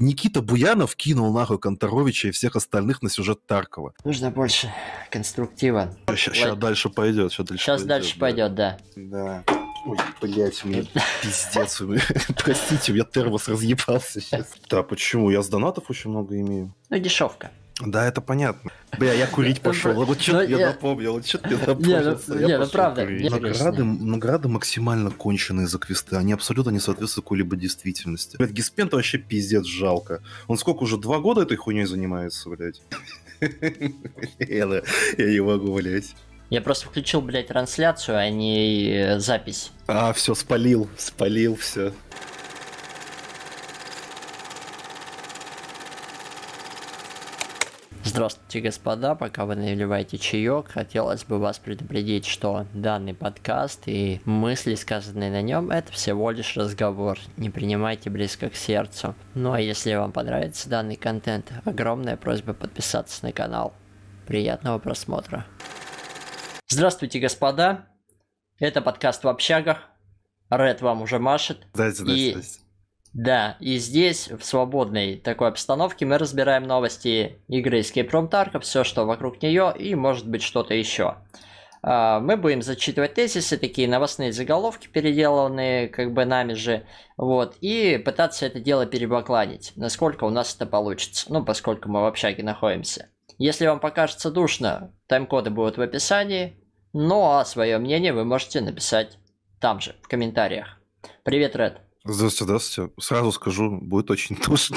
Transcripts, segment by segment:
Никита Буянов кинул нахуй Конторовича и всех остальных на сюжет Таркова. Нужно больше конструктива. Сейчас Лай... дальше пойдет. Сейчас дальше, сейчас пойдет, дальше да. пойдет, да. Да. Ой, блядь, у меня пиздец. Простите, у меня термос разъебался сейчас. Да, почему? Я с донатов очень много имею. Ну, дешевка. Да, это понятно. Бля, я курить ну, пошел. Вот что ну, я напомнил, вот что ты напомнил. Не, ну, ну правда. Награды, награды максимально конченые за квесты. Они абсолютно не соответствуют какой-либо действительности. Блядь, Гиспен вообще пиздец жалко. Он сколько уже, два года этой хуйней занимается, блядь? Я не могу, блядь. Я просто включил, блядь, трансляцию, а не э, запись. А, все, спалил, спалил все. Здравствуйте, господа. Пока вы наливаете чаек, хотелось бы вас предупредить, что данный подкаст и мысли, сказанные на нем, это всего лишь разговор. Не принимайте близко к сердцу. Ну а если вам понравится данный контент, огромная просьба подписаться на канал. Приятного просмотра. Здравствуйте, господа. Это подкаст в общагах. Ред вам уже машет. Дайте, дайте, и... дайте. Да, и здесь, в свободной такой обстановке, мы разбираем новости игры Escape Room Tarkov, все, что вокруг нее, и может быть что-то еще. А, мы будем зачитывать тезисы, такие новостные заголовки, переделанные как бы нами же, вот, и пытаться это дело перебокланить. насколько у нас это получится, ну, поскольку мы в общаге находимся. Если вам покажется душно, тайм-коды будут в описании, ну а свое мнение вы можете написать там же, в комментариях. Привет, Ред! Здравствуйте, здравствуйте. Сразу скажу, будет очень тошно.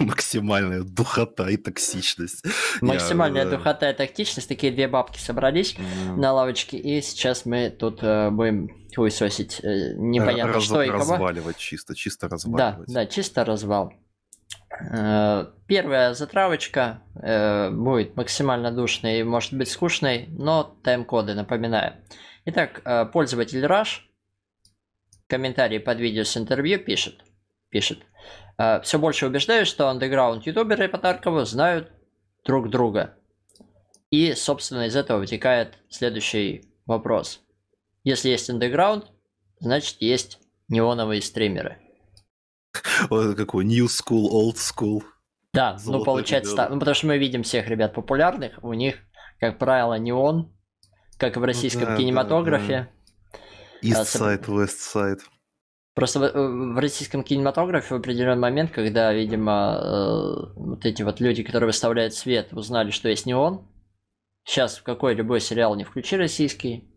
Максимальная духота и токсичность. Максимальная Я... Э, духота и токсичность. Такие две бабки собрались mm. на лавочке, и сейчас мы тут э, будем хуесосить э, непонятно Раз, что и кого. Разваливать чисто, чисто разваливать. Да, да, чисто развал. Э, первая затравочка э, будет максимально душной и может быть скучной, но тайм-коды напоминаю. Итак, э, пользователь Rush комментарии под видео с интервью пишет, пишет, «Э, все больше убеждаюсь, что андеграунд ютуберы Потаркова знают друг друга. И, собственно, из этого вытекает следующий вопрос. Если есть андеграунд, значит есть неоновые стримеры. Вот какой new school, old school. Да, Золотой ну получается так. Ну потому что мы видим всех ребят популярных, у них, как правило, не он, как и в ну российском да, кинематографе. Да, да. East э, Side, West Side. Просто в, э, в российском кинематографе в определенный момент, когда, видимо, э, вот эти вот люди, которые выставляют свет, узнали, что есть не он. Сейчас в какой любой сериал не включи российский.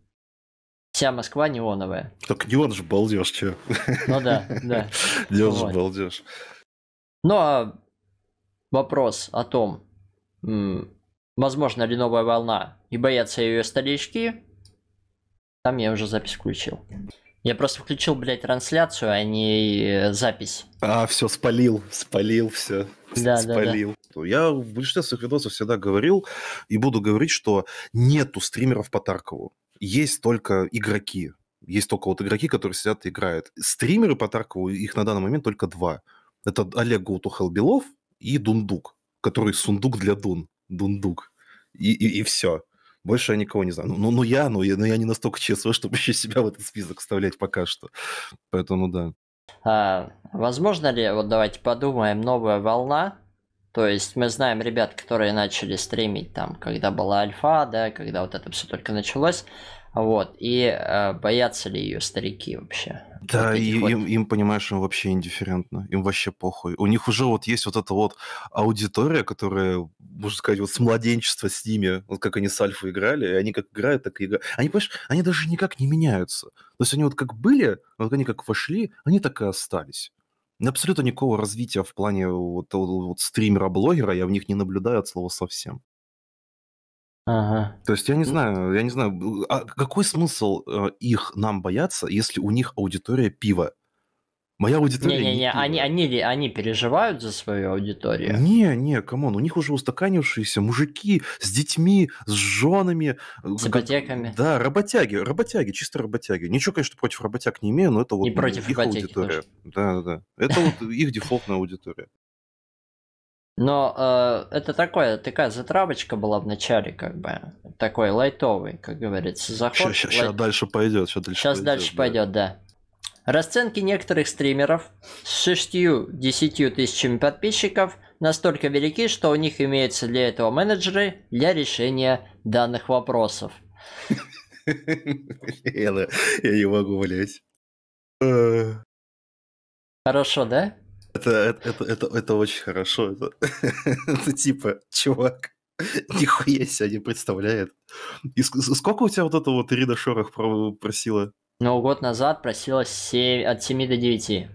Вся Москва неоновая. Так неон же балдеж, че. Ну да, да. Неон же балдеж. Ну а вопрос о том, возможно ли новая волна и боятся ее старички, там я уже запись включил. Я просто включил, блядь, трансляцию, а не э, запись. А, все, спалил, спалил все. Да, спалил. Да, да. Я в большинстве своих видосов всегда говорил и буду говорить, что нету стримеров по Таркову. Есть только игроки. Есть только вот игроки, которые сидят и играют. Стримеры по Таркову, их на данный момент только два. Это Олег Голтухалбелов и Дундук, который сундук для Дун. Дундук. И, и, и все. Больше я никого не знаю. Ну, ну, ну я, но ну, я, ну, я не настолько ЧСВ, чтобы еще себя в этот список вставлять пока что. Поэтому да. А, возможно ли, вот давайте подумаем, новая волна? То есть мы знаем ребят, которые начали стримить там, когда была альфа, да, когда вот это все только началось. Вот, и э, боятся ли ее старики вообще? Да, и, вот... им, им, понимаешь, им вообще индифферентно, им вообще похуй. У них уже вот есть вот эта вот аудитория, которая, можно сказать, вот с младенчества с ними, вот как они с Альфа играли, и они как играют, так и играют. Они, понимаешь, они даже никак не меняются. То есть они вот как были, а вот они как вошли, они так и остались. Абсолютно никакого развития в плане вот, вот стримера-блогера я в них не наблюдаю от слова совсем. Ага. То есть я не ну, знаю, я не знаю, а какой смысл э, их нам бояться, если у них аудитория пива? Моя аудитория. Не-не-не, не они, они, они переживают за свою аудиторию. Не-не, камон, у них уже устаканившиеся мужики с детьми, с женами. Э, с ипотеками. да, работяги, работяги, чисто работяги. Ничего, конечно, против работяг не имею, но это вот и против их аудитория. Да-да-да, это вот их дефолтная аудитория. Но э, это такое, такая затравочка была в начале, как бы такой лайтовый, как говорится, заход. Сейчас, сейчас дальше пойдет, сейчас дальше. Сейчас пойдет, дальше да. пойдет, да. Расценки некоторых стримеров с 6 десятью тысячами подписчиков настолько велики, что у них имеются для этого менеджеры для решения данных вопросов. Я не могу, блять. Э. Хорошо, да? Это, это, это, это очень хорошо. Это, это типа, чувак, нихуя себя не представляет. И сколько у тебя вот это вот Рида Шорох просила? Ну, год назад просила 7, от 7 до 9.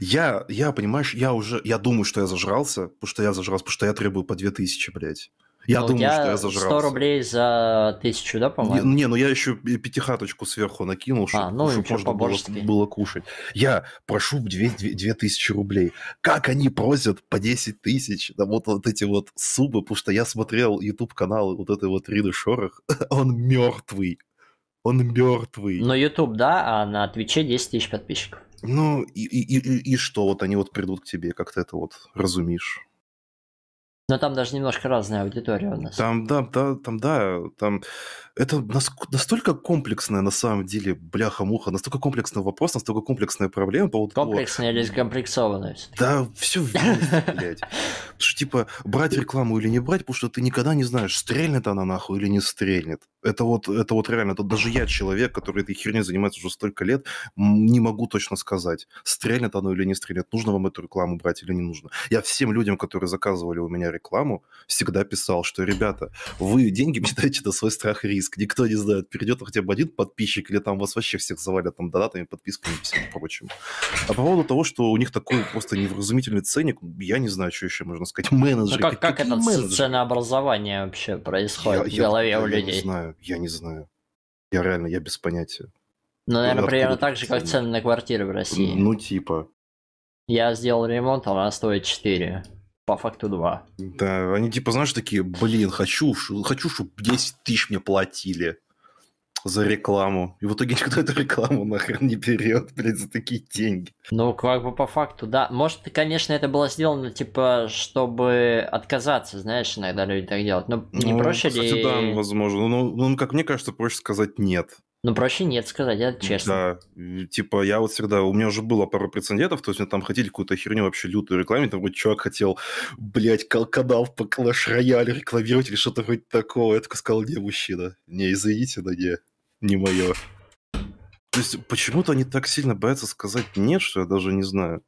Я, я, понимаешь, я уже, я думаю, что я зажрался, потому что я зажрался, потому что я требую по 2000, блядь. Я ну, думаю, я что я зажрался. 100 рублей за тысячу, да, по-моему? Не, не, ну я еще пятихаточку сверху накинул, чтобы, а, ну, чтобы можно было, было кушать. Я прошу 2, 2, 2 тысячи рублей. Как они просят по 10 тысяч? Да вот, вот эти вот субы, потому что я смотрел YouTube каналы вот этой вот Риды Шорох, он мертвый. Он мертвый. Но YouTube, да, а на Твиче 10 тысяч подписчиков. Ну, и, и, и, и что? Вот они вот придут к тебе, как ты это вот разумишь? Но там даже немножко разная аудитория у нас. Там, да, да, там, да, там... Это настолько комплексная, на самом деле, бляха-муха, настолько комплексный вопрос, настолько комплексная проблема. По поводу комплексная того... или скомплексованная? Да, все вместе, потому Что, типа, брать рекламу или не брать, потому что ты никогда не знаешь, стрельнет она нахуй или не стрельнет это вот, это вот реально, это даже я, человек, который этой херней занимается уже столько лет, не могу точно сказать, стрельнет оно или не стрельнет, нужно вам эту рекламу брать или не нужно. Я всем людям, которые заказывали у меня рекламу, всегда писал, что, ребята, вы деньги мне дайте на свой страх и риск. Никто не знает, перейдет хотя бы один подписчик, или там вас вообще всех завалят там донатами, подписками и всем прочим. А по поводу того, что у них такой просто невразумительный ценник, я не знаю, что еще можно сказать. Менеджеры. Ну, как, как это ценообразование вообще происходит я, в голове я, у людей? Я не знаю я не знаю. Я реально, я без понятия. Ну, наверное, Откуда примерно так же, цены? как цены на квартиры в России. Ну, типа. Я сделал ремонт, а она стоит 4. По факту 2. Да, они типа, знаешь, такие, блин, хочу, хочу, чтобы 10 тысяч мне платили за рекламу. И в итоге никто эту рекламу нахрен не берет, блядь, за такие деньги. Ну, как бы по факту, да. Может, конечно, это было сделано, типа, чтобы отказаться, знаешь, иногда люди так делают. Но ну, не ну, проще кстати, ли... да, возможно. Ну, ну, ну, как мне кажется, проще сказать нет. Ну, проще нет сказать, это честно. Да, типа, я вот всегда, у меня уже было пару прецедентов, то есть мне там хотели какую-то херню вообще лютую рекламить, там вот чувак хотел, блядь, калкадав по Clash Royale рекламировать или что-то вроде такого, я только сказал, не, мужчина, не, извините, но не не мое. То есть почему-то они так сильно боятся сказать нет, что я даже не знаю.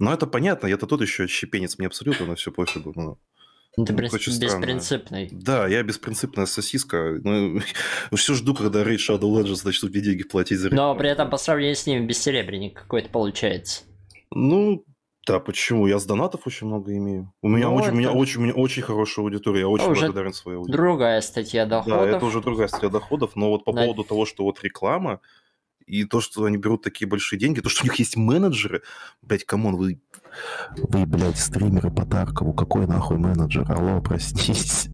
Но это понятно, я-то тут еще щепенец, мне абсолютно на все пофигу. Но... Ну. Ну, ты ну, бес- беспринципный. Да, я беспринципная сосиска. Ну, ну все жду, когда Raid Shadow Legends начнут мне деньги платить за рейд. Но при этом по сравнению с ними бессеребренник какой-то получается. Ну, да, почему? Я с донатов очень много имею. У меня, ну, очень, это... у меня, очень, у меня очень хорошая аудитория, я а очень уже благодарен своей аудитории. Другая статья доходов. Да, это уже другая статья доходов, но вот по да. поводу того, что вот реклама и то, что они берут такие большие деньги, то, что у них есть менеджеры, блядь, камон, вы... Вы, блядь, стримеры по Таркову, какой нахуй менеджер? Алло, проснись.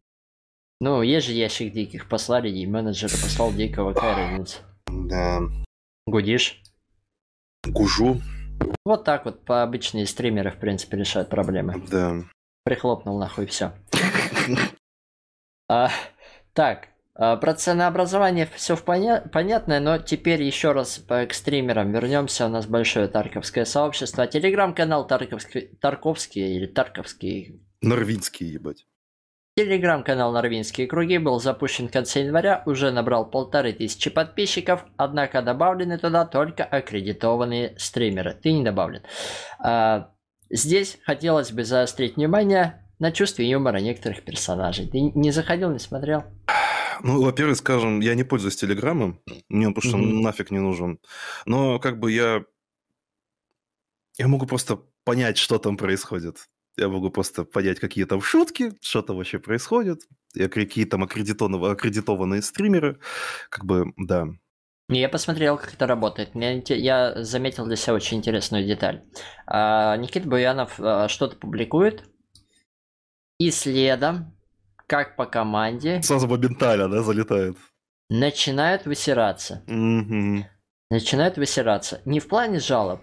Ну, есть же ящик диких послали, и менеджер послал дикого, какая Да. Гудишь? Гужу. Вот так вот по обычные стримеры, в принципе, решают проблемы. Да. Прихлопнул нахуй все. А, так, а, про ценообразование все поня- понятно, но теперь еще раз по экстримерам вернемся. У нас большое Тарковское сообщество. Телеграм-канал Тарковский, Тарковский или Тарковский. Норвинский, ебать. Телеграм-канал «Норвинские круги» был запущен в конце января, уже набрал полторы тысячи подписчиков, однако добавлены туда только аккредитованные стримеры. Ты не добавлен. А, здесь хотелось бы заострить внимание на чувстве юмора некоторых персонажей. Ты не заходил, не смотрел? Ну, во-первых, скажем, я не пользуюсь Телеграмом, мне он просто mm-hmm. нафиг не нужен. Но как бы я... Я могу просто понять, что там происходит я могу просто понять, какие там шутки, что там вообще происходит, и какие там аккредитованные стримеры, как бы, да. Я посмотрел, как это работает. я заметил для себя очень интересную деталь. А, Никит Буянов а, что-то публикует, и следом, как по команде... Сразу моментально, да, залетает. Начинают высираться. Угу. Начинают высираться. Не в плане жалоб,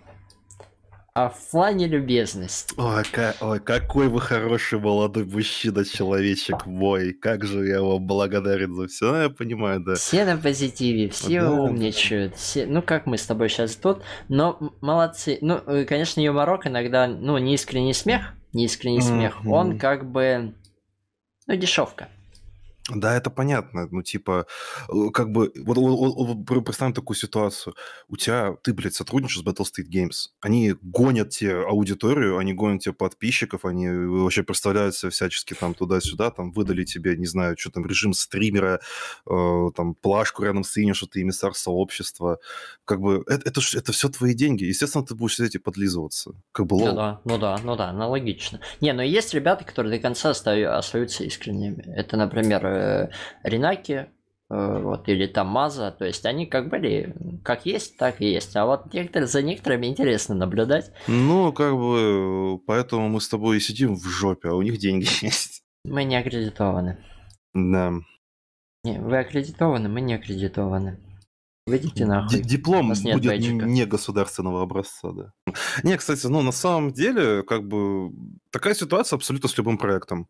а в плане любезности. Ой, ка- ой, какой вы хороший молодой мужчина, человечек мой. Как же я вам благодарен за все. я понимаю, да. Все на позитиве, все да, умничают. Все... Ну, как мы с тобой сейчас тут. Но молодцы. Ну, э, конечно, юморок иногда, ну, не искренний смех. Не искренний mm-hmm. смех. Он как бы, ну, дешевка. Да, это понятно. Ну, типа, э, как бы, вот, вот, вот представим такую ситуацию. У тебя, ты, блядь, сотрудничаешь с Battle State Games. Они гонят тебе аудиторию, они гонят тебе подписчиков, они э, вообще представляются всячески там туда-сюда, там выдали тебе, не знаю, что там, режим стримера, э, там, плашку рядом с именем, что ты эмиссар сообщества. Как бы, э, это, это, это все твои деньги. Естественно, ты будешь сидеть и подлизываться. Как бы, лол. Ну да, ну да, ну да, аналогично. Не, но ну есть ребята, которые до конца остаются искренними. Это, например, Э, Ринаки, э, вот, или там Маза, то есть они как были, как есть, так и есть. А вот некоторые, за некоторыми интересно наблюдать. Ну, как бы, поэтому мы с тобой и сидим в жопе, а у них деньги есть. Мы не аккредитованы. Да. Не, вы аккредитованы, мы не аккредитованы. Выйдите нахуй. Диплом будет бейджика. не государственного образца, да. Не, кстати, ну на самом деле, как бы такая ситуация абсолютно с любым проектом.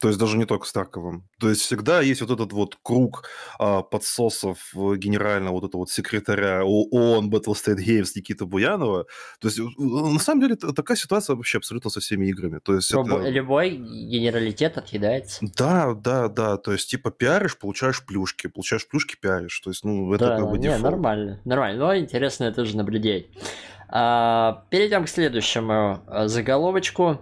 То есть даже не только с Тарковым. То есть всегда есть вот этот вот круг а, подсосов э, генерального вот этого вот секретаря ООН Battlestate Games Никита Буянова. То есть э, э, на самом деле такая ситуация вообще абсолютно со всеми играми. То есть это... Любой генералитет отъедается. Да, да, да. То есть типа пиаришь, получаешь плюшки, получаешь плюшки, пиаришь. То есть ну это да, как бы не, нормально, нормально. Но интересно это же наблюдать. А, перейдем к следующему заголовочку.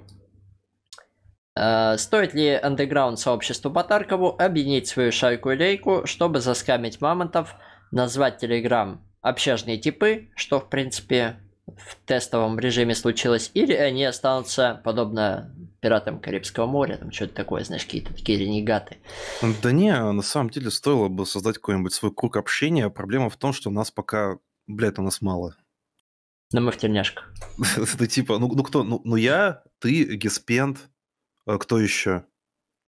Э, стоит ли андеграунд сообществу Батаркову объединить свою шайку и лейку, чтобы заскамить мамонтов, назвать Телеграм общажные типы, что в принципе в тестовом режиме случилось, или они останутся подобно пиратам Карибского моря, там что-то такое, знаешь, какие-то такие ренегаты. Да не, на самом деле стоило бы создать какой-нибудь свой круг общения. Проблема в том, что у нас пока, блядь, у нас мало. Но мы в тельняшках. Это типа, ну, ну кто, ну, ну я, ты, Геспент, а кто еще?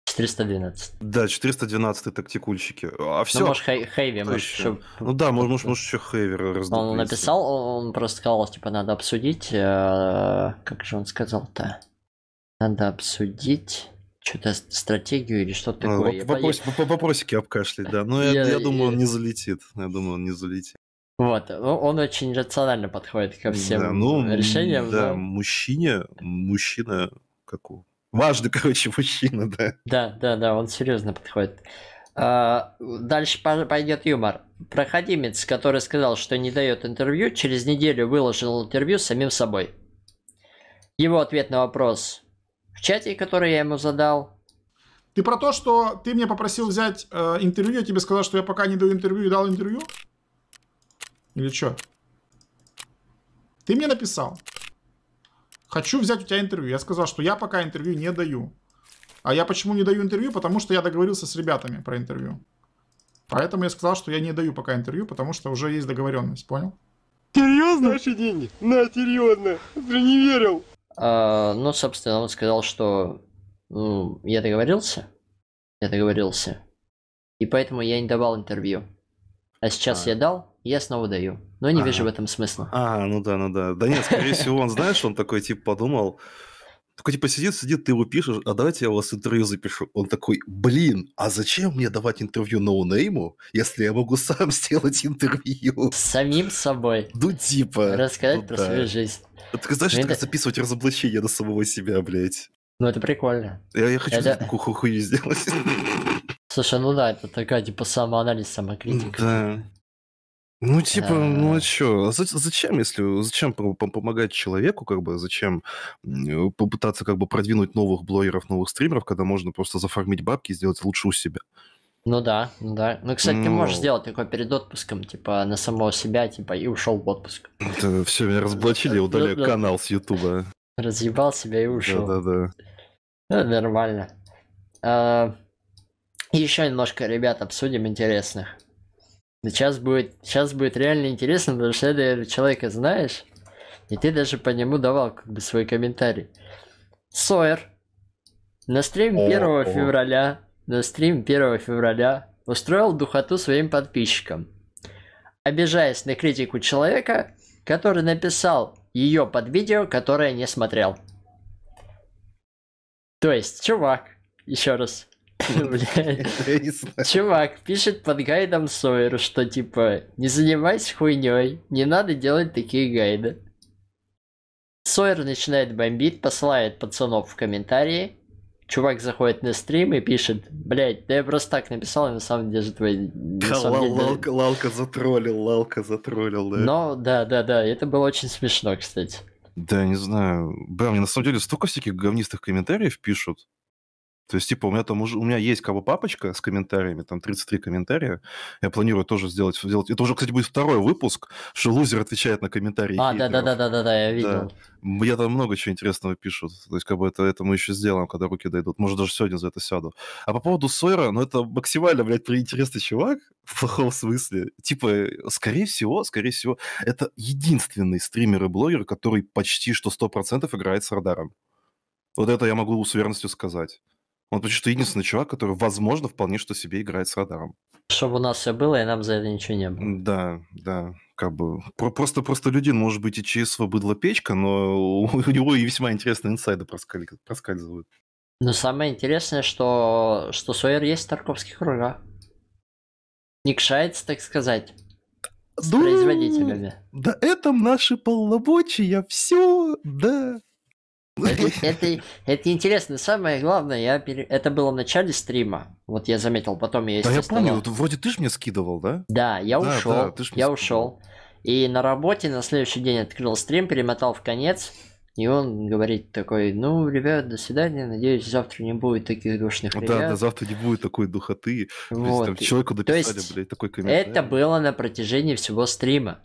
412. Да, 412 тактикульщики. А все. Ну, может, хей, Хейви, может, еще? Ну да, может, может, может еще Хейвер. раздуплится. Он написал, он просто сказал, типа, надо обсудить. Э, как же он сказал-то? Надо обсудить что-то стратегию или что-то а, такое. А, я вопрос, по, вопросики обкашлять, да. Но ну, я, я, я думаю, он не залетит. Я думаю, он не залетит. Вот, он очень рационально подходит ко всем да, ну, решениям. Да, но... мужчине, мужчина, как Важный, короче, мужчина, да. Да, да, да, он серьезно подходит. А, дальше пойдет юмор. Проходимец, который сказал, что не дает интервью, через неделю выложил интервью с самим собой. Его ответ на вопрос в чате, который я ему задал, ты про то, что ты мне попросил взять э, интервью, я тебе сказал, что я пока не даю интервью и дал интервью? Или что? Ты мне написал. Хочу взять у тебя интервью. Я сказал, что я пока интервью не даю. А я почему не даю интервью? Потому что я договорился с ребятами про интервью. Поэтому я сказал, что я не даю пока интервью, потому что уже есть договоренность, понял? Серьезно? Наши деньги? На, серьезно. Ты не верил. А, ну, собственно, он сказал, что ну, я договорился. Я договорился. И поэтому я не давал интервью. А сейчас а. я дал, я снова даю. Но не а, вижу в этом смысла. А, ну да, ну да. Да нет, скорее всего, он, знаешь, он такой, тип подумал, такой, типа, сидит, сидит, ты его пишешь, а давайте я у вас интервью запишу. Он такой, блин, а зачем мне давать интервью ноунейму, если я могу сам сделать интервью? Самим собой. Ну, типа. Рассказать ну, про да. свою жизнь. А ты знаешь, ну, это... записывать разоблачение на самого себя, блядь. Ну, это прикольно. Я, я хочу это... такую хуйню сделать. Слушай, ну да, это такая, типа, самоанализ, самокритика. Да. Ну, типа, ну а э. что? А зачем, если зачем помогать человеку, как бы зачем попытаться как бы продвинуть новых блогеров, новых стримеров, когда можно просто зафармить бабки и сделать лучше у себя? Ну да, ну да. Ну, кстати, ну... ты можешь ну. сделать такое перед отпуском, типа, на самого себя, типа, и ушел в отпуск. все, меня разоблачили, ну удали канал с Ютуба. Разъебал себя и ушел. Да-да-да. Ну, нормально. А, Еще немножко, ребят, обсудим интересных. Сейчас будет, сейчас будет реально интересно, потому что ты человека знаешь, и ты даже по нему давал как бы свой комментарий. Сойер, на стрим 1 февраля, на стрим 1 февраля устроил духоту своим подписчикам, обижаясь на критику человека, который написал ее под видео, которое не смотрел. То есть, чувак, еще раз, Чувак пишет под гайдом Сойеру, что типа не занимайся хуйней, не надо делать такие гайды. Сойер начинает бомбить, посылает пацанов в комментарии. Чувак заходит на стрим и пишет, блять, да я просто так написал, на самом деле твой... Да, лал, деле... лалка, лалка затроллил, лалка затроллил, да. Но, да, да, да, это было очень смешно, кстати. Да, не знаю. Бля, мне на самом деле столько всяких говнистых комментариев пишут. То есть, типа, у меня там уже, у меня есть как бы папочка с комментариями, там 33 комментария. Я планирую тоже сделать, сделать. Это уже, кстати, будет второй выпуск, что лузер отвечает на комментарии. А, да-да-да-да-да, я видел. Да. Я там много чего интересного пишу, То есть, как бы это, это мы еще сделаем, когда руки дойдут. Может, даже сегодня за это сяду. А по поводу Сойера, ну, это максимально, блядь, интересный чувак в плохом смысле. Типа, скорее всего, скорее всего, это единственный стример и блогер, который почти что 100% играет с радаром. Вот это я могу с уверенностью сказать. Он почему-то единственный чувак, который, возможно, вполне что себе играет с радаром. Чтобы у нас все было, и нам за это ничего не было. Да, да. Как бы просто просто людин может быть и ЧСВ быдло печка, но у него и весьма интересные инсайды проскальзывают. Но самое интересное, что, что Сойер есть в Тарковских кругах. Не кшается, так сказать. С да, производителями. Да это наши полномочия, все, да. Это, это, это интересно. Самое главное, я пере... это было в начале стрима. Вот я заметил, потом я Да я помню, вот, вроде ты же мне скидывал, да? Да, я да, ушел. Да, я ушел. И на работе на следующий день открыл стрим, перемотал в конец. И он говорит такой, ну, ребят, до свидания, надеюсь, завтра не будет таких душных ребят. Да, да, завтра не будет такой духоты. Вот. То есть, там, человеку дописали, блядь, такой комментарий. Это было на протяжении всего стрима.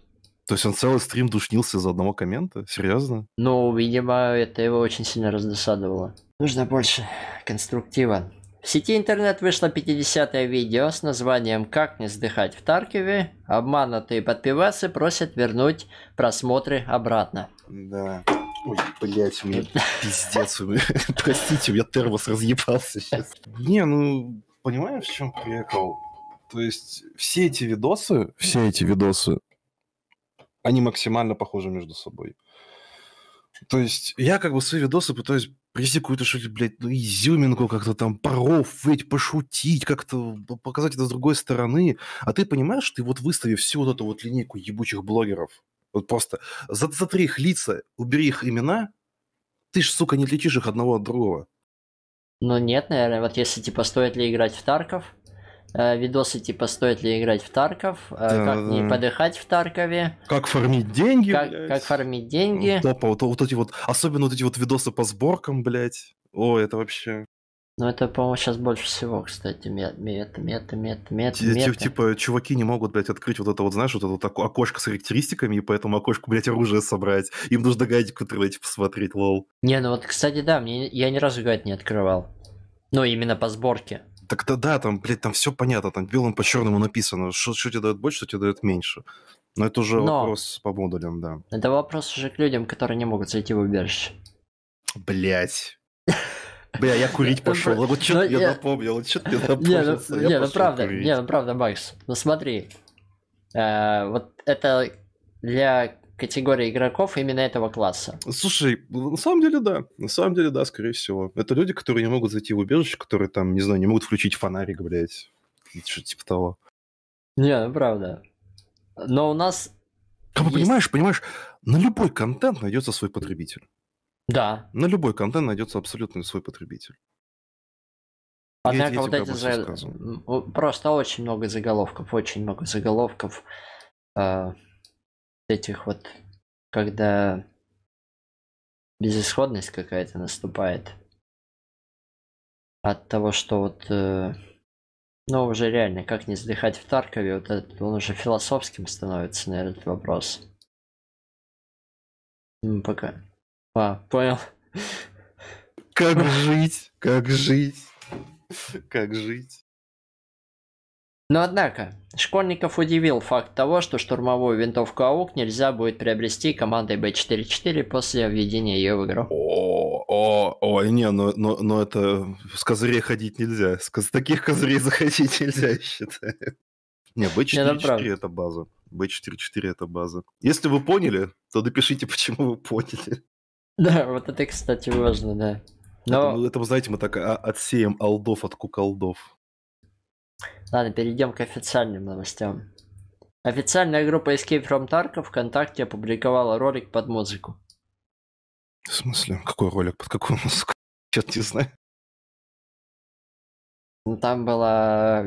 То есть он целый стрим душнился за одного коммента? Серьезно? Ну, видимо, это его очень сильно раздосадовало. Нужно больше конструктива. В сети интернет вышло 50-е видео с названием «Как не сдыхать в Таркиве". Обманутые подпевасы просят вернуть просмотры обратно. Да. Ой, блядь, у меня пиздец. У меня... Простите, у меня термос разъебался сейчас. Не, ну, понимаешь, в чем прикол? То есть все эти видосы, все эти видосы они максимально похожи между собой. То есть я как бы свои видосы пытаюсь принести какую-то, что ли, блядь, ну, изюминку как-то там, поров, ведь пошутить, как-то ну, показать это с другой стороны. А ты понимаешь, ты вот выстави всю вот эту вот линейку ебучих блогеров, вот просто затри их лица, убери их имена, ты ж, сука, не отличишь их одного от другого. Ну нет, наверное, вот если типа стоит ли играть в Тарков, Э, видосы типа стоит ли играть в Тарков, э, да, как да, не подыхать в Таркове. Как фармить деньги, Как, блядь. как фармить деньги. Ну, топа, вот, вот эти вот, особенно вот эти вот видосы по сборкам, блять О, это вообще... Ну это, по-моему, сейчас больше всего, кстати, мета, мета, мета, мета, мета. Типа, чуваки не могут, блядь, открыть вот это вот, знаешь, вот это вот окошко с характеристиками, и поэтому окошко блядь, оружие собрать. Им нужно гайдик в посмотреть, лол. Не, ну вот, кстати, да, мне, я ни разу гайд не открывал. Ну, именно по сборке. Тогда да, там, блядь, там все понятно, там белым по черному написано, что, что тебе дает больше, что тебе дает меньше. Но это уже Но... вопрос по модулям, да. Это вопрос уже к людям, которые не могут зайти в убежище. Блять. Бля, я курить ну, пошел. вот ну, ну, что я... я напомнил, что ты напомнил. Не, ну, правда, курить. не, ну правда, Макс. Ну смотри, э, вот это для категория игроков именно этого класса. Слушай, на самом деле да. На самом деле да, скорее всего. Это люди, которые не могут зайти в убежище, которые там, не знаю, не могут включить фонарик, блядь. Что-то типа того. Не, ну, правда. Но у нас... Как есть... понимаешь, понимаешь, на любой контент найдется свой потребитель. Да. На любой контент найдется абсолютно свой потребитель. Однако вот эти за... просто очень много заголовков, очень много заголовков. А, этих вот, когда безысходность какая-то наступает от того, что вот, э, ну уже реально, как не задыхать в Таркове, вот этот, он уже философским становится на этот вопрос. Ну, пока. А, понял. Как жить? Как жить? Как жить? Но однако, Школьников удивил факт того, что штурмовую винтовку АУК нельзя будет приобрести командой Б-44 после введения ее в игру. О, о, о, не, но, ну, но, ну, но ну это с козырей ходить нельзя. С коз... таких козырей заходить нельзя, я считаю. Не, B44 это база. B44 это база. Если вы поняли, то напишите, почему вы поняли. Да, вот это, кстати, важно, да. Но... Это, ну, это, знаете, мы так а, отсеем алдов от куколдов. Ладно, перейдем к официальным новостям. Официальная группа Escape from Tarkov ВКонтакте опубликовала ролик под музыку. В смысле? Какой ролик? Под какую музыку? Я не знаю. Ну, там был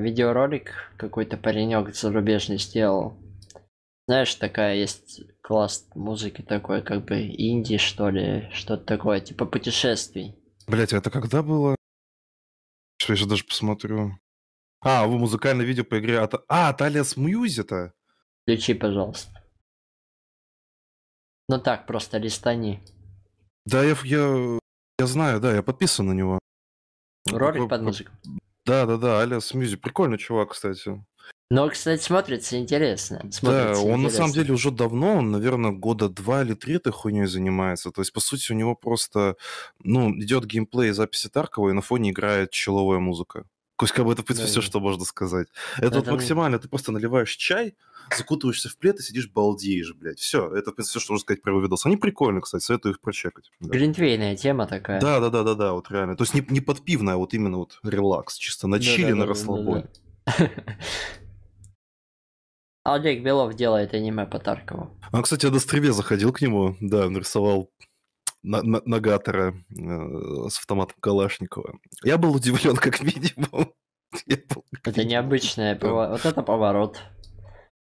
видеоролик, какой-то паренек зарубежный сделал. Знаешь, такая есть класс музыки такой, как бы инди, что ли, что-то такое, типа путешествий. Блять, это когда было? Что я же даже посмотрю. А, вы музыкальное видео по игре от... А, от Alias Muse-то? Включи, пожалуйста. Ну так, просто листани. Да, я, я, я знаю, да, я подписан на него. Ролик Такой, под музыку. Да, да, да, Алиас Мьюзик. Прикольный чувак, кстати. Но, ну, кстати, смотрится интересно. Смотрится да, интересно. он на самом деле уже давно, он, наверное, года два или три этой хуйней занимается. То есть, по сути, у него просто, ну, идет геймплей записи Таркова, и на фоне играет человая музыка бы это, в принципе, да, все, да. что можно сказать. Это да, вот максимально, ты просто наливаешь чай, закутываешься в плед и сидишь балдеешь, блядь. Все, это, в принципе, все, что можно сказать про его видос. Они прикольные, кстати, советую их прочекать. Да. Глинтвейная тема такая. Да-да-да-да-да, вот реально. То есть не, не подпивная, вот именно вот релакс, чисто на да, чили, да, на да, расслабоне. Да, да. Олег Белов делает аниме по Таркову. А, кстати, я до стриве заходил к нему, да, нарисовал Нагатора э, с автоматом Калашникова. Я был удивлен, как минимум. Это необычное Вот это поворот.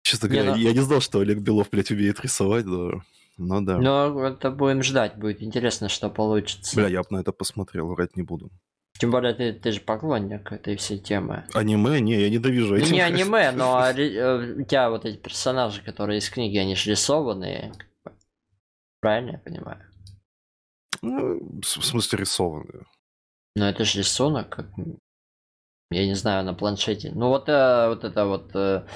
Честно говоря, ну я не знал, что Олег Белов, блядь, умеет рисовать, но... Ну да. Но это будем ждать, будет интересно, что получится. Бля, я бы на это посмотрел, врать не буду. Тем более, ты, ты же поклонник этой всей темы. Аниме? Не, я ненавижу ну, эти. Не аниме, но э, у тебя вот эти персонажи, которые из книги, они же рисованные. Правильно я понимаю? Ну, в смысле рисованную. Ну, это же рисунок, как... Я не знаю, на планшете. Ну, вот, э, вот это вот... Э,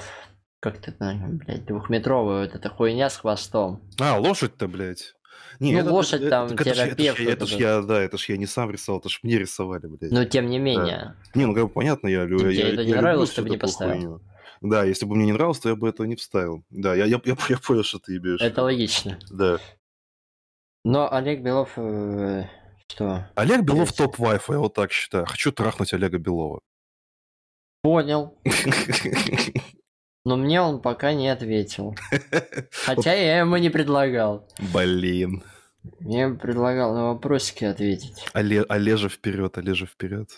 как-то, блядь, двухметровая вот эта хуйня с хвостом. А, лошадь-то, блядь. Не, ну, это, лошадь это, там, это, терапевт. Это, это, ж я, да, это ж я не сам рисовал, это ж мне рисовали, блядь. Но ну, тем не менее. Да. Не, ну как бы понятно, я люблю. Тебе я, это не я нравилось, чтобы не поставил. Хуйню. Да, если бы мне не нравилось, то я бы этого не вставил. Да, я, я, я, я понял, что ты имеешь. Это логично. Да. Но Олег Белов э, что? Олег Белов топ вайфа, я вот так считаю. Хочу трахнуть Олега Белова. Понял. Но мне он пока не ответил. Хотя я ему не предлагал. Блин. Мне предлагал на вопросики ответить. Але, Олежа вперед, Олежа вперед.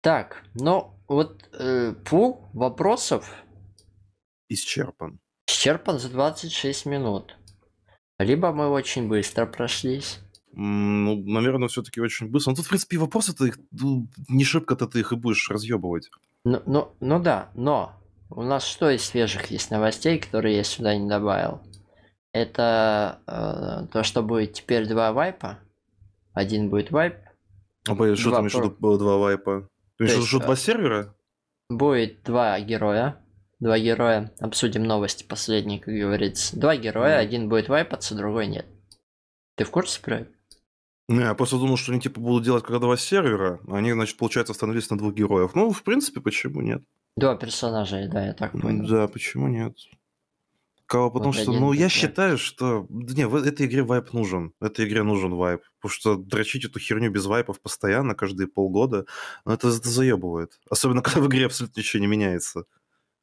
Так, ну вот э, пул вопросов исчерпан. Исчерпан за 26 минут. Либо мы очень быстро прошлись. Ну, наверное, все-таки очень быстро. Но ну, тут, в принципе, вопросы ты их ну, не шибко-то ты их и будешь разъебывать. Ну, ну, ну да, но у нас что из свежих есть новостей, которые я сюда не добавил? Это э, то, что будет теперь два вайпа. Один будет вайп. А по, что там еще про... два вайпа? Ты еще э, два сервера? Будет два героя. Два героя. Обсудим новости последние, как говорится. Два героя, mm. один будет вайпаться, другой нет. Ты в курсе про это? Не, я просто думал, что они типа будут делать как два сервера, они, значит, получается, остановились на двух героев. Ну, в принципе, почему нет? Два персонажа, да, я так понял. Да, почему нет? Кого? Потому вот что, ну, я вайп. считаю, что... Не, в э, этой игре вайп нужен. В этой игре нужен вайп. Потому что дрочить эту херню без вайпов постоянно, каждые полгода, ну, это, это заебывает. Особенно, когда в игре абсолютно ничего не меняется.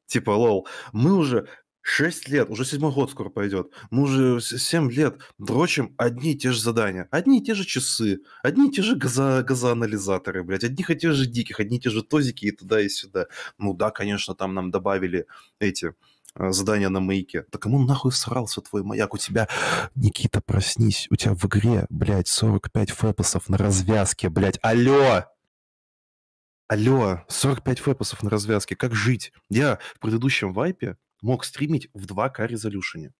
Типа, лол, мы уже 6 лет, уже седьмой год скоро пойдет, мы уже 7 лет дрочим одни и те же задания, одни и те же часы, одни и те же газо- газоанализаторы, блядь, одних и тех же диких, одни и те же тозики и туда и сюда. Ну да, конечно, там нам добавили эти э, задания на маяке. Да кому нахуй всрался твой маяк? У тебя, Никита, проснись, у тебя в игре, блядь, 45 фопосов на развязке, блядь, алло! Алло, 45 фэпосов на развязке, как жить? Я в предыдущем вайпе мог стримить в 2К резолюшене.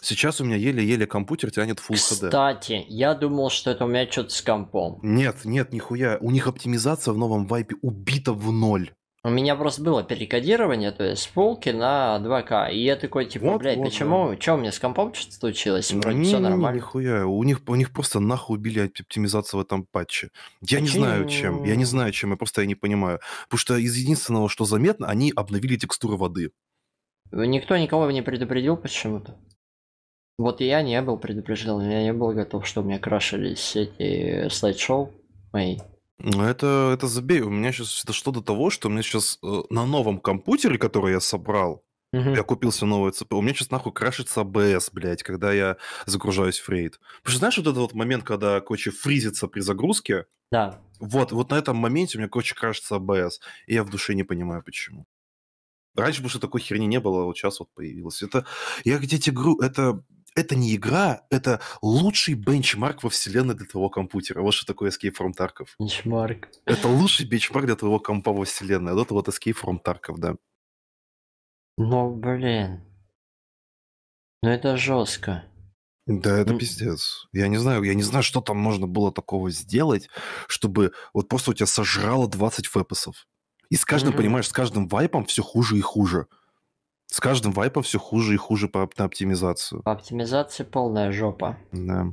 Сейчас у меня еле-еле компьютер тянет Full Кстати, HD. Кстати, я думал, что это у меня что-то с компом. Нет, нет, нихуя. У них оптимизация в новом вайпе убита в ноль. У меня просто было перекодирование, то есть с полки на 2К. И я такой, типа, вот, блядь, вот, почему? Да. Че, меня с компом что-то случилось? Ну, Вроде не, все нормально. Нихуя. У них, у них просто нахуй убили оптимизацию в этом патче. Я почему? не знаю, чем. Я не знаю, чем. Я просто я не понимаю. Потому что из единственного, что заметно, они обновили текстуру воды. Никто никого не предупредил почему-то. Вот я не был предупрежден. Я не был готов, что у меня крашились эти слайд-шоу мои. Ну, это, это забей. У меня сейчас дошло до того, что у меня сейчас э, на новом компьютере, который я собрал, Угу. Я купил себе новое ЦП. У меня сейчас нахуй крашится ABS, а блядь, когда я загружаюсь в рейд. Потому что знаешь, вот этот вот момент, когда, короче, фризится при загрузке? Да. Вот, вот на этом моменте у меня, короче, крашится ABS. А и я в душе не понимаю, почему. Раньше, потому что такой херни не было, а вот сейчас вот появилось. Это, я где-то игру, это это не игра, это лучший бенчмарк во вселенной для твоего компьютера. Вот что такое Escape from Tarkov. Бенчмарк. Это лучший бенчмарк для твоего компа во вселенной. Вот это вот Escape from Tarkov, да. Ну, блин. Ну это жестко. Да, это ну... пиздец. Я не знаю, я не знаю, что там можно было такого сделать, чтобы вот просто у тебя сожрало 20 фэпосов. И с каждым, mm-hmm. понимаешь, с каждым вайпом все хуже и хуже. С каждым вайпом все хуже и хуже по, на оптимизацию. По оптимизации полная жопа. Да.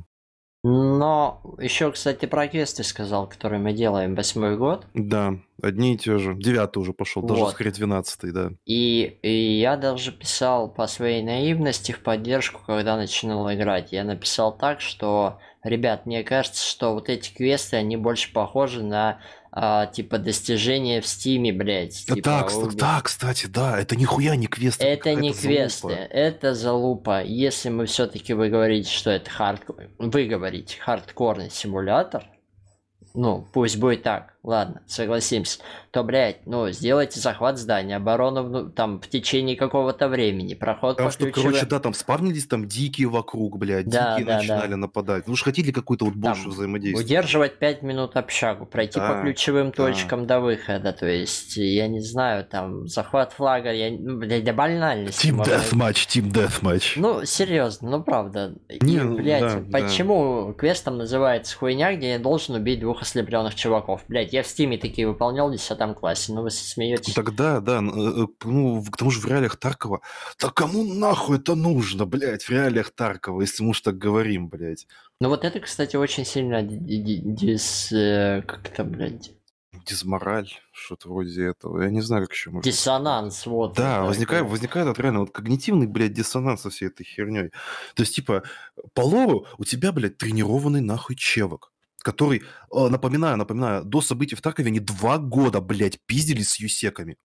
Но еще, кстати, про квесты сказал, которые мы делаем восьмой год. Да, одни и те же. Девятый уже пошел, вот. даже скорее двенадцатый, да. И, и я даже писал по своей наивности в поддержку, когда начинал играть. Я написал так, что Ребят, мне кажется, что вот эти квесты, они больше похожи на а, типа достижения в стиме, блядь. Да, типа, да, уб... да, кстати, да, это нихуя не квесты. Это не залупа. квесты, это залупа. Если мы все-таки вы говорите, что это хард... вы говорите хардкорный симулятор, ну, пусть будет так ладно, согласимся, то, блядь, ну, сделайте захват здания, оборону ну, там в течение какого-то времени, проход Потому по что, ключевым... короче, да, там спарнились там дикие вокруг, блядь, да, дикие да, начинали да. нападать. Вы же хотели какую-то вот больше там, взаимодействия. Удерживать 5 минут общагу, пройти да, по а, ключевым да. точкам до выхода, то есть, я не знаю, там, захват флага, я, ну, блядь, до Тим Deathmatch, Тим Deathmatch. Ну, серьезно, ну, правда. Не, И, блядь, да, почему да. квестом называется хуйня, где я должен убить двух ослепленных чуваков, блядь, я в стиме такие выполнял в 10 классе, но ну вы смеетесь. Ну тогда, да, э, э, ну, к тому же в реалиях Таркова. Да кому нахуй это нужно, блядь, в реалиях Таркова, если мы уж так говорим, блядь. Ну вот это, кстати, очень сильно дис... Э, как это, блядь? Дизмораль, что-то вроде этого. Я не знаю, как еще можно. Диссонанс, вот. Да, возникает, возникает вот реально вот когнитивный, блядь, диссонанс со всей этой херней. То есть, типа, по лору у тебя, блядь, тренированный нахуй чевок который, а, напоминаю, напоминаю, до событий в Таркове они два года, блядь, пиздили с юсеками.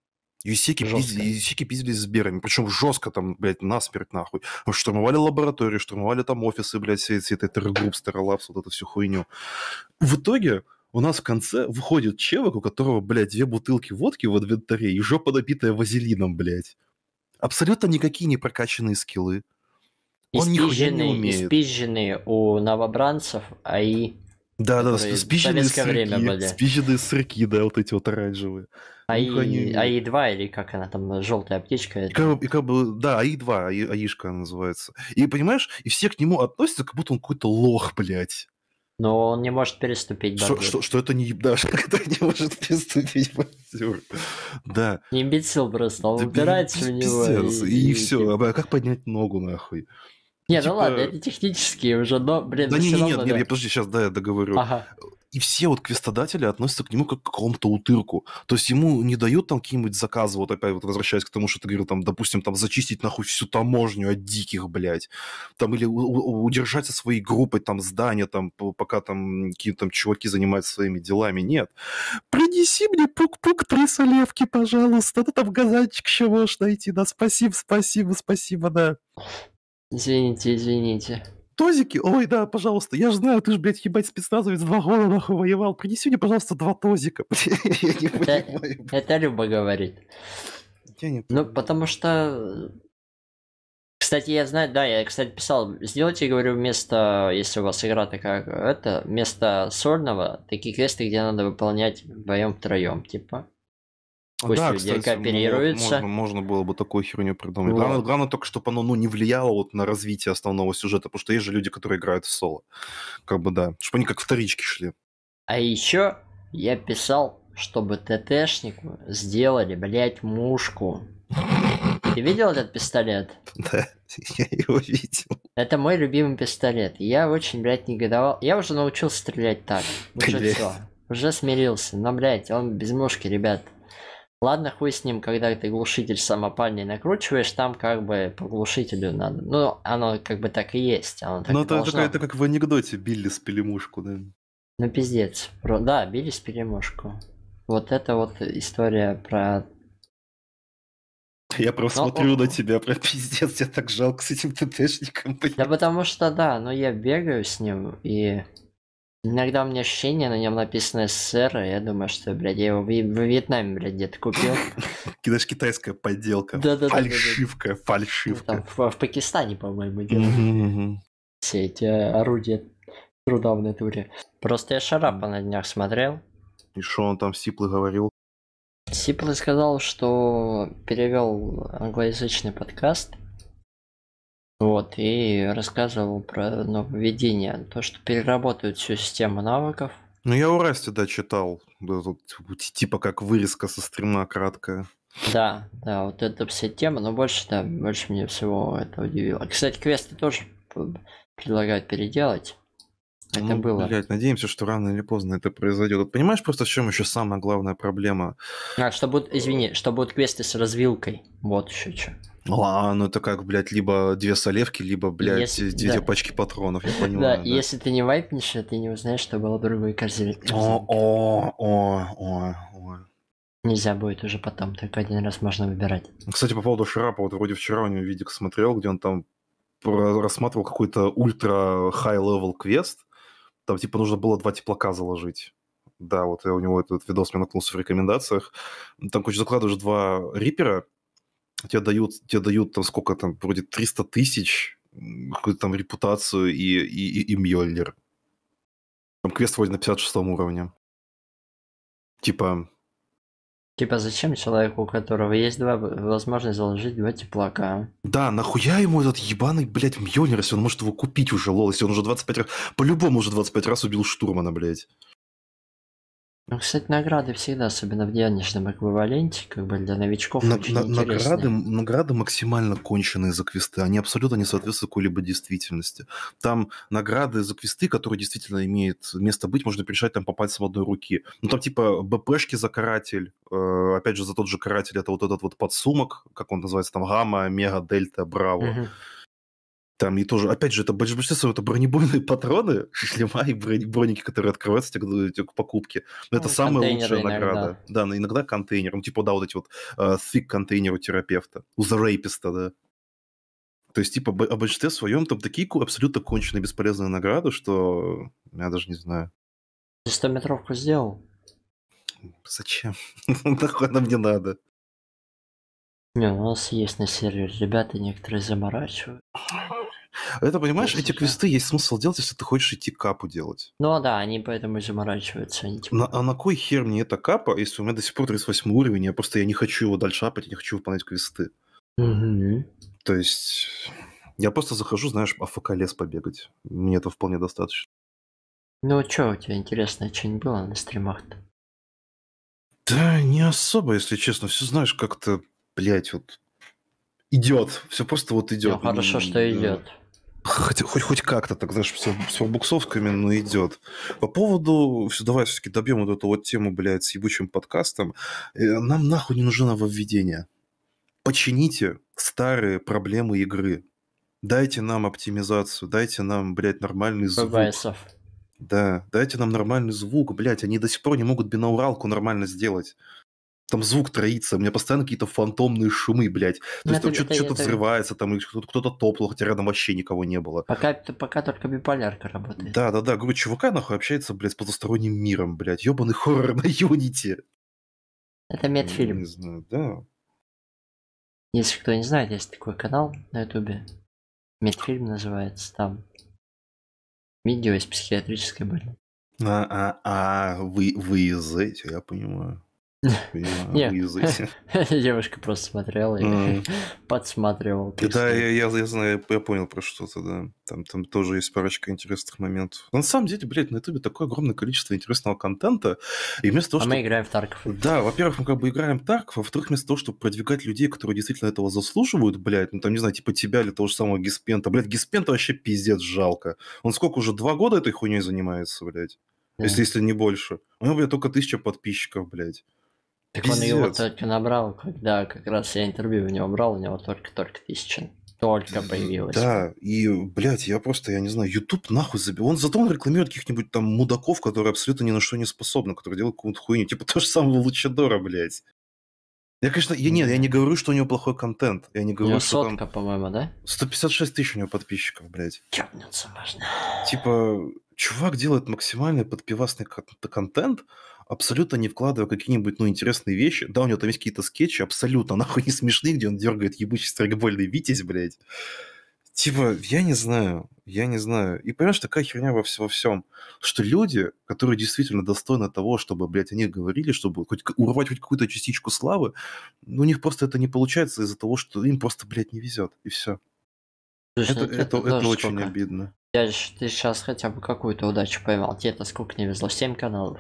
Юсеки пиздили, юсеки пиздили с берами, причем жестко там, блядь, насмерть нахуй. Штурмовали лаборатории, штурмовали там офисы, блядь, все, все эти тергрупп, Старолапс, вот эту всю хуйню. В итоге у нас в конце выходит чевок, у которого, блядь, две бутылки водки в инвентаре и жопа напитая вазелином, блядь. Абсолютно никакие не прокачанные скиллы. Он испиженные, нихуя не умеет. Испиженные у новобранцев, а и да, да, спичные сырки, время спичные сырки, да, вот эти вот оранжевые. АИ, ну, они... АИ-2 или как она там, желтая аптечка. И как, и как бы, да, АИ-2, АИ, АИшка она называется. И понимаешь, и все к нему относятся, как будто он какой-то лох, блядь. Но он не может переступить что, что, что это не да, что это не может переступить бордюр. Да. Не имбецил просто, он да, упирается в него. И, и, и все. А как поднять ногу нахуй? Не, ну типа... ну ладно, это технические уже, но, блин, Да не, не, нет, нет, я подожди, сейчас, да, я договорю. Ага. И все вот квестодатели относятся к нему как к какому-то утырку. То есть ему не дают там какие-нибудь заказы, вот опять вот возвращаясь к тому, что ты говорил, там, допустим, там зачистить нахуй всю таможню от диких, блядь. Там или удержать со своей группой там здание, там, пока там какие-то там чуваки занимаются своими делами. Нет. Принеси мне пук-пук три солевки, пожалуйста. Ты там газанчик еще можешь найти. Да, спасибо, спасибо, спасибо, да. Извините, извините. Тозики? Ой, да, пожалуйста. Я же знаю, ты же, блядь, ебать, спецназовец два года нахуй воевал. Принеси мне, пожалуйста, два тозика. Это Люба говорит. Ну, потому что... Кстати, я знаю, да, я, кстати, писал, сделайте, говорю, вместо, если у вас игра такая, это, вместо сольного, такие квесты, где надо выполнять вдвоем втроем, типа. Пусть да, кстати, ну, оперируется. Можно, можно было бы такую херню придумать. Вот. Главное, главное только, чтобы оно ну, не влияло вот на развитие основного сюжета, потому что есть же люди, которые играют в соло. Как бы да, чтобы они как вторички шли. А еще я писал, чтобы ТТшнику сделали, блядь, мушку. Ты видел этот пистолет? Да, я его видел. Это мой любимый пистолет. Я очень, блядь, негодовал. Я уже научился стрелять так. Уже ну все. Уже смирился. Но, блядь, он без мушки, ребят. Ладно, хуй с ним, когда ты глушитель самопальный накручиваешь, там как бы по глушителю надо. Ну, оно как бы так и есть. Оно так Но ну, и это, должно... это как в анекдоте Билли с пелемушку, да? Ну пиздец. Про... Да, Билли с пелемушку. Вот это вот история про... Я просто но... Ну, смотрю на тебя, про пиздец, я так жалко с этим ТТшником. Да потому что, да, но я бегаю с ним и Иногда у меня ощущение, на нем написано СССР, и я думаю, что, блядь, я его в, в Вьетнаме, блядь, где-то купил. Кидаешь китайская подделка. Да-да-да. Фальшивка, ну, фальшивка. в, Пакистане, по-моему, делают. Все эти э, орудия труда в натуре. Просто я Шарапа на днях смотрел. И что он там Сиплы говорил? Сиплы сказал, что перевел англоязычный подкаст, вот, и рассказывал про нововведение, то, что переработают всю систему навыков. Ну, я у Расти, да, читал, да, тут, типа как вырезка со стрима краткая. Да, да, вот эта вся тема, но больше, да, больше мне всего это удивило. А, кстати, квесты тоже предлагают переделать. Это ну, было. Блядь, надеемся, что рано или поздно это произойдет. Вот понимаешь просто, в чем еще самая главная проблема? А, что будут, извини, что будут квесты с развилкой. Вот еще что. Ну, а, ну это как, блядь, либо две солевки, либо, блядь, если, две да. пачки патронов, я понимаю. Да, если ты не вайпнешь, ты не узнаешь, что было в другой корзине. О, о, о, о, о. Нельзя будет уже потом, только один раз можно выбирать. Кстати, по поводу Шарапа, вот вроде вчера у него видик смотрел, где он там рассматривал какой-то ультра хай-левел квест, там типа нужно было два теплока заложить. Да, вот я у него этот видос мне наткнулся в рекомендациях. Там, короче, закладываешь два рипера, тебе дают, тебе дают там сколько там, вроде 300 тысяч, какую-то там репутацию и, и, и, и Мьёллер. Там квест вроде на 56 уровне. Типа... Типа зачем человеку, у которого есть два возможности заложить два теплака? Да, нахуя ему этот ебаный, блядь, Мьёльнир, если он может его купить уже, лол, если он уже 25 раз... По-любому уже 25 раз убил штурмана, блядь. Ну, кстати, награды всегда, особенно в денежном эквиваленте, как бы для новичков на, очень на, награды, награды максимально конченые за квесты, они абсолютно не соответствуют какой-либо действительности. Там награды за квесты, которые действительно имеют место быть, можно перешать там по пальцам одной руки. Ну, там типа БПшки за каратель, э, опять же, за тот же каратель это вот этот вот подсумок, как он называется, там гамма, мега, дельта, браво. Угу. Там и тоже, опять же, это большинство это бронебойные патроны, шлема и броники, которые открываются тебе, к покупке. Но это ну, самая лучшая награда. да, но иногда контейнером, Ну, типа, да, вот эти вот uh, э, thick контейнер у терапевта, у зарейписта, да. То есть, типа, о большинстве своем там такие абсолютно конченые бесполезные награды, что я даже не знаю. Ты 100 метровку сделал? Зачем? Нахуй нам не надо. Не, ну, у нас есть на сервере ребята, некоторые заморачивают. Это, понимаешь, эти квесты есть смысл делать, если ты хочешь идти капу делать. Ну да, они поэтому и заморачиваются. Они, типа... на, а на кой хер мне эта капа, если у меня до сих пор 38 уровень, я просто я не хочу его дальше апать, я не хочу выполнять квесты. Угу. То есть я просто захожу, знаешь, АФК лес побегать. Мне этого вполне достаточно. Ну а что у тебя интересное что-нибудь было на стримах-то? Да не особо, если честно. Все знаешь, как-то, блядь, вот идет. Все просто вот идет. Ну, хорошо, что идет. Хоть, хоть, хоть как-то так, знаешь, все, все буксовками, но идет. По поводу, все, давай все-таки добьем вот эту вот тему, блядь, с ебучим подкастом. Э, нам нахуй не нужно нововведение. Почините старые проблемы игры. Дайте нам оптимизацию, дайте нам, блядь, нормальный звук. Девайсов. Да, дайте нам нормальный звук, блядь, они до сих пор не могут бинауралку нормально сделать там звук троится, у меня постоянно какие-то фантомные шумы, блядь. То Но ну, есть там что-то что взрывается, там кто-то, кто топло, хотя рядом вообще никого не было. Пока, пока только биполярка работает. Да, да, да. Говорю, чувака нахуй общается, блядь, с потусторонним миром, блядь. Ебаный хоррор на Юнити. Это медфильм. Не знаю, да. Если кто не знает, есть такой канал на Ютубе. Медфильм называется там. Видео из психиатрической больницы. А, а, а, вы, вы из этих, я понимаю. Девушка просто смотрела и подсматривала. Да, я знаю, я понял про что-то, да. Там, там тоже есть парочка интересных моментов. Но на самом деле, блядь, на Ютубе такое огромное количество интересного контента. И вместо того, что... А мы играем в Тарков. Да, во-первых, мы как бы играем в Тарков, а во-вторых, вместо того, чтобы продвигать людей, которые действительно этого заслуживают, блядь, ну там, не знаю, типа тебя или того же самого Гиспента. Блядь, Гиспента вообще пиздец жалко. Он сколько уже, два года этой хуйней занимается, блядь? Если, если не больше. У него, блядь, только тысяча подписчиков, блядь. Так Пиздец. он его только набрал, когда как раз я интервью у него брал, у него только-только тысяча. Только появилось. Да, и, блядь, я просто, я не знаю, YouTube нахуй забил. Он зато он рекламирует каких-нибудь там мудаков, которые абсолютно ни на что не способны, которые делают какую-то хуйню. Типа то же самого Лучадора, блядь. Я, конечно, я, нет, я не говорю, что у него плохой контент. Я не говорю, у него что сотка, там... по-моему, да? 156 тысяч у него подписчиков, блядь. Кепнуться можно. Типа, чувак делает максимальный подпивасный контент, абсолютно не вкладывая какие-нибудь, ну, интересные вещи. Да, у него там есть какие-то скетчи абсолютно нахуй не смешные, где он дергает ебучий страйкбольный Витязь, блядь. Типа, я не знаю, я не знаю. И понимаешь, такая херня во, во всем, что люди, которые действительно достойны того, чтобы, блядь, о них говорили, чтобы хоть урвать хоть какую-то частичку славы, ну, у них просто это не получается из-за того, что им просто, блядь, не везет, и все. Ну, это, это, это, это очень штука. обидно. Я, ты сейчас хотя бы какую-то удачу поймал. Тебе-то сколько не везло? семь каналов.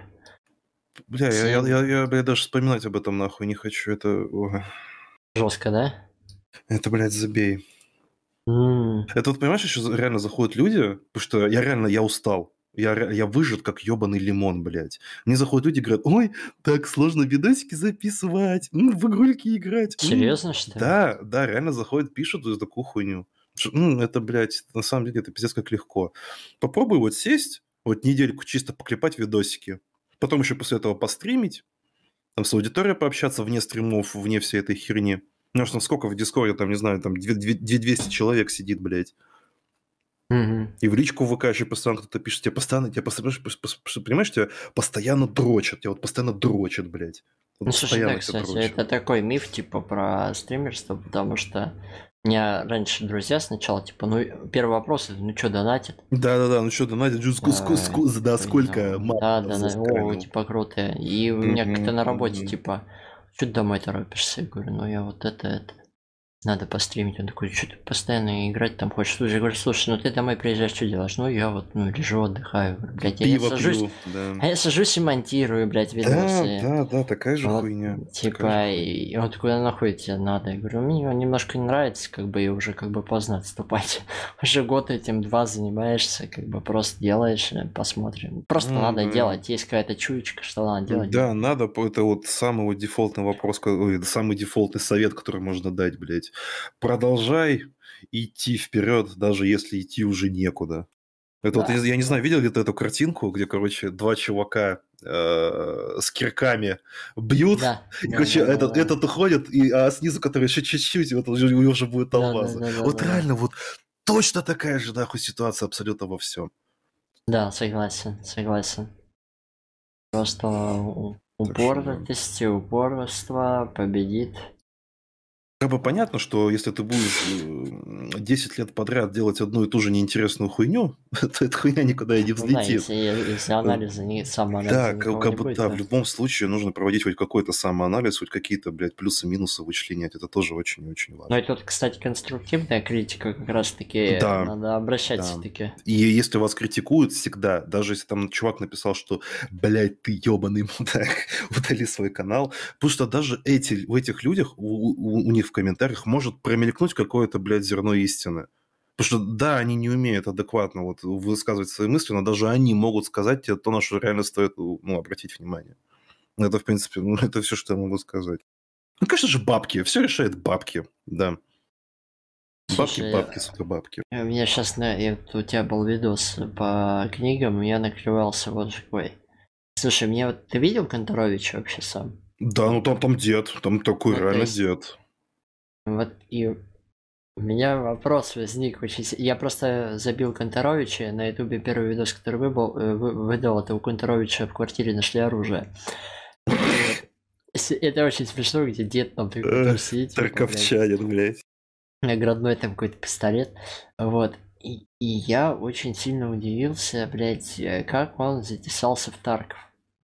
Бля, я, я, я, я даже вспоминать об этом нахуй не хочу. Это... Жестко, да? Это, блядь, забей. Mm. Это вот, понимаешь, еще реально заходят люди, потому что я реально, я устал. Я, я выжат, как ебаный лимон, блядь. Мне заходят люди и говорят, ой, так сложно видосики записывать, ну, в игрульки играть. Серьезно, что ли? Да, да, реально заходят, пишут за такую хуйню. Ну, это, блядь, на самом деле, это пиздец как легко. Попробуй вот сесть, вот недельку чисто поклепать видосики. Потом еще после этого постримить, там с аудиторией пообщаться вне стримов, вне всей этой херни. ну что сколько в Дискорде, там, не знаю, там 200 человек сидит, блядь. И в личку в ВК еще постоянно кто-то пишет, тебе постоянно, тебе постоянно понимаешь, тебя постоянно дрочат, тебя вот постоянно дрочат, блядь. Вот ну, слушай, да, кстати, дрочат. это такой миф, типа, про стримерство, потому что меня раньше друзья сначала, типа, ну, первый вопрос, ну что донатит? Да-да-да, ну что донатит, ску, ску, а, ску, да, сколько Да, да, да, о, типа, круто. И у меня как-то на работе, типа, что ты домой торопишься? Я говорю, ну я вот это, это. Надо постримить. Он такой, что ты постоянно играть там хочешь. Слушай, я говорю, слушай, ну ты домой приезжаешь, что делаешь? Ну я вот, ну, лежу, отдыхаю. Блядь, я, Пиво сажусь. Пью, да. А я сажусь и монтирую, блядь, видосы. Да, да, да, такая же вот, хуйня. Типа, такая и, вот куда нахуй тебе надо? Я говорю, мне он немножко не нравится, как бы, и уже как бы поздно отступать. уже год этим два занимаешься, как бы просто делаешь, э, посмотрим. Просто mm-hmm. надо делать. Есть какая-то чуечка, что надо делать. Да, надо, это вот самый вот дефолтный вопрос, самый дефолтный совет, который можно дать, блядь есть продолжай идти вперед, даже если идти уже некуда. Это да. вот, я не знаю, видел ли ты эту картинку, где, короче, два чувака э, с кирками бьют, да, и, короче, да, этот, да, этот уходит, и, а снизу, который еще чуть-чуть, вот уже, уже будет толпа. Да, да, да, вот да, реально, да. вот точно такая же, нахуй, ситуация абсолютно во всем. Да, согласен, согласен. Просто упоротость и упорство победит как бы понятно, что если ты будешь 10 э, лет подряд делать одну и ту же неинтересную хуйню, то эта хуйня никуда и не взлетит. Ну, да, если, э, если э, анализа не самоанализа Да, как, как бы да, да, в любом случае нужно проводить хоть какой-то самоанализ, хоть какие-то, блядь, плюсы-минусы вычленять. Это тоже очень-очень важно. Ну и тут, кстати, конструктивная критика как раз-таки да, надо обращать да. все-таки. И если вас критикуют всегда, даже если там чувак написал, что, блядь, ты ебаный мудак, удали свой канал, потому что даже эти, в этих людях, у, у, у них в комментариях может промелькнуть какое-то, блядь, зерно истины. Потому что, да, они не умеют адекватно вот высказывать свои мысли, но даже они могут сказать тебе то, на что реально стоит ну, обратить внимание. Это, в принципе, ну, это все, что я могу сказать. Ну, конечно же, бабки. Все решает бабки, да. Бабки, Слушай, бабки, сука, бабки. У меня сейчас на... Я, у тебя был видос по книгам, я накрывался вот такой. Слушай, мне вот... Ты видел Конторовича вообще сам? Да, ну там, там дед, там такой ну, реально есть... дед. Вот и у меня вопрос возник очень Я просто забил Конторовича на ютубе первый видос, который выбыл, э, вы, выдал, это у Конторовича в квартире нашли оружие. Это очень смешно, где дед ну, там сидит. Типа, Тарковчанин, блядь. Наградной там какой-то пистолет. Вот. И, и я очень сильно удивился, блядь, э, как он затесался в Тарков.